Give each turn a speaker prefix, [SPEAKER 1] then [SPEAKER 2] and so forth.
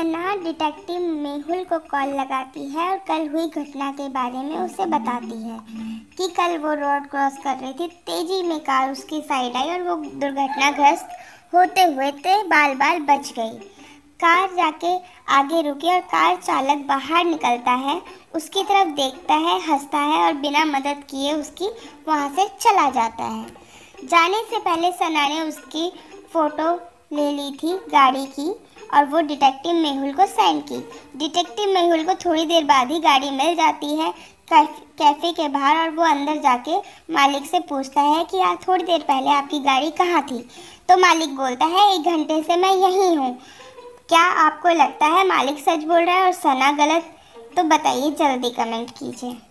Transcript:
[SPEAKER 1] तन्हा डिटेक्टिव मेहुल को कॉल लगाती है और कल हुई घटना के बारे में उसे बताती है कि कल वो रोड क्रॉस कर रही थी तेजी में कार उसकी साइड आई और वो दुर्घटनाग्रस्त होते हुए थे बाल बाल बच गई कार जाके आगे रुकी और कार चालक बाहर निकलता है उसकी तरफ देखता है हंसता है और बिना मदद किए उसकी वहाँ से चला जाता है जाने से पहले सना ने उसकी फ़ोटो ले ली थी गाड़ी की और वो डिटेक्टिव मेहुल को सेंड की डिटेक्टिव मेहुल को थोड़ी देर बाद ही गाड़ी मिल जाती है कैफ़े के बाहर और वो अंदर जाके मालिक से पूछता है कि यार थोड़ी देर पहले आपकी गाड़ी कहाँ थी तो मालिक बोलता है एक घंटे से मैं यहीं हूँ क्या आपको लगता है मालिक सच बोल रहा है और सना गलत तो बताइए जल्दी कमेंट कीजिए